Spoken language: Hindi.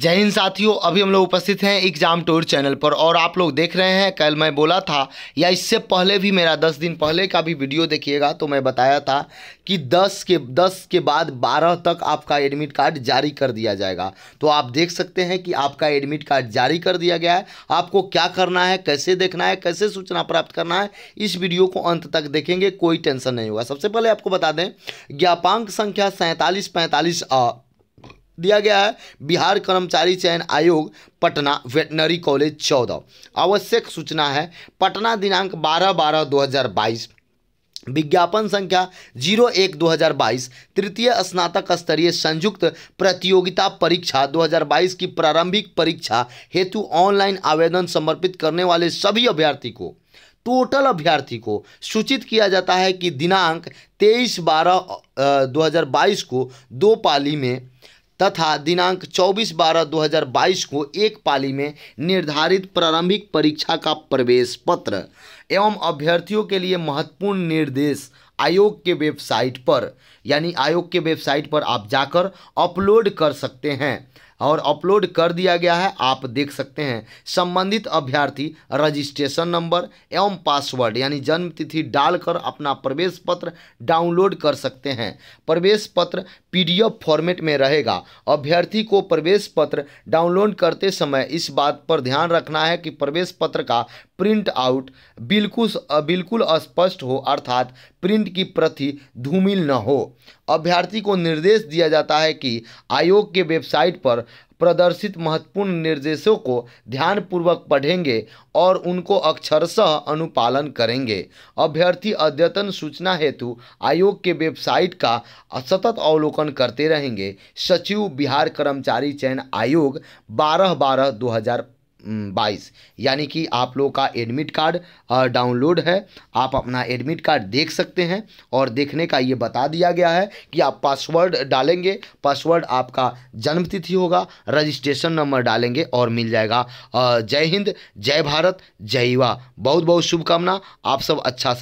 जय हिंद साथियों अभी हम लोग उपस्थित हैं एग्जाम टूर चैनल पर और आप लोग देख रहे हैं कल मैं बोला था या इससे पहले भी मेरा दस दिन पहले का भी वीडियो देखिएगा तो मैं बताया था कि दस के दस के बाद बारह तक आपका एडमिट कार्ड जारी कर दिया जाएगा तो आप देख सकते हैं कि आपका एडमिट कार्ड जारी कर दिया गया है आपको क्या करना है कैसे देखना है कैसे सूचना प्राप्त करना है इस वीडियो को अंत तक देखेंगे कोई टेंशन नहीं होगा सबसे पहले आपको बता दें ज्ञापांक संख्या सैंतालीस पैंतालीस अ दिया गया है बिहार कर्मचारी चयन आयोग पटना वेटनरी कॉलेज चौदह आवश्यक सूचना है पटना दिनांक बारह बारह दो हज़ार बाईस विज्ञापन संख्या जीरो एक दो हज़ार बाईस तृतीय स्नातक स्तरीय संयुक्त प्रतियोगिता परीक्षा 2022 की प्रारंभिक परीक्षा हेतु ऑनलाइन आवेदन समर्पित करने वाले सभी अभ्यर्थी को टोटल अभ्यर्थी को सूचित किया जाता है कि दिनांक 23 बारह 2022 को दो पाली में तथा दिनांक 24 बारह 2022 को एक पाली में निर्धारित प्रारंभिक परीक्षा का प्रवेश पत्र एवं अभ्यर्थियों के लिए महत्वपूर्ण निर्देश आयोग के वेबसाइट पर यानी आयोग के वेबसाइट पर आप जाकर अपलोड कर सकते हैं और अपलोड कर दिया गया है आप देख सकते हैं संबंधित अभ्यर्थी रजिस्ट्रेशन नंबर एवं पासवर्ड यानी जन्म तिथि डालकर अपना प्रवेश पत्र डाउनलोड कर सकते हैं प्रवेश पत्र पीडीएफ फॉर्मेट में रहेगा अभ्यर्थी को प्रवेश पत्र डाउनलोड करते समय इस बात पर ध्यान रखना है कि प्रवेश पत्र का प्रिंट आउट बिल्कुल बिल्कुल स्पष्ट हो अर्थात प्रिंट की प्रति धूमिल न हो अभ्यर्थी को निर्देश दिया जाता है कि आयोग के वेबसाइट पर प्रदर्शित महत्वपूर्ण निर्देशों को ध्यानपूर्वक पढ़ेंगे और उनको अक्षरशः अनुपालन करेंगे अभ्यर्थी अद्यतन सूचना हेतु आयोग के वेबसाइट का सतत अवलोकन करते रहेंगे सचिव बिहार कर्मचारी चयन आयोग बारह बारह दो बाईस यानी कि आप लोगों का एडमिट कार्ड डाउनलोड है आप अपना एडमिट कार्ड देख सकते हैं और देखने का ये बता दिया गया है कि आप पासवर्ड डालेंगे पासवर्ड आपका जन्मतिथि होगा रजिस्ट्रेशन नंबर डालेंगे और मिल जाएगा जय हिंद जय भारत जय युवा बहुत बहुत शुभकामना आप सब अच्छा से